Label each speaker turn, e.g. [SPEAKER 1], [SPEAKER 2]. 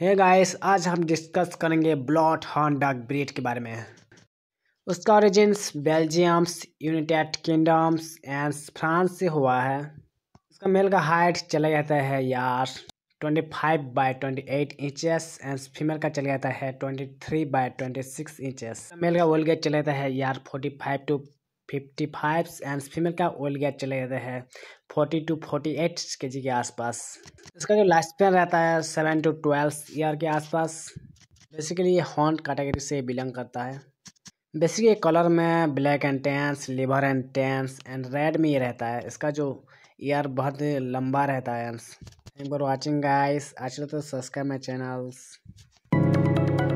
[SPEAKER 1] है hey guys आज हम डिस्कस करेंगे ब्लॉट हॉर्न डॉग ब्रीड के बारे में उसका origins Belgiums United Kingdoms and France से हुआ है इसका मेल का हाइट चला जाता है यार 25 five by twenty eight inches and female का चला जाता है 23 three by twenty six inches male का ओल्ड गेट चला जाता है यार 45 टू 55 एंड फीमेल का ओल्ड गेट चला जाता है 40 टू 48 केजी के आसपास इसका जो लाइफ स्पैन रहता है सेवन टू ट्वेल्व ईयर के आसपास बेसिकली ये हॉन्ट कैटेगरी से बिलोंग करता है बेसिकली कलर में black and tans liver and tans and red में ये रहता है इसका जो ईयर बहुत लंबा रहता है थैंक फॉर वॉचिंग गाइस आज तो सब्सक्राइब माई चैनल्स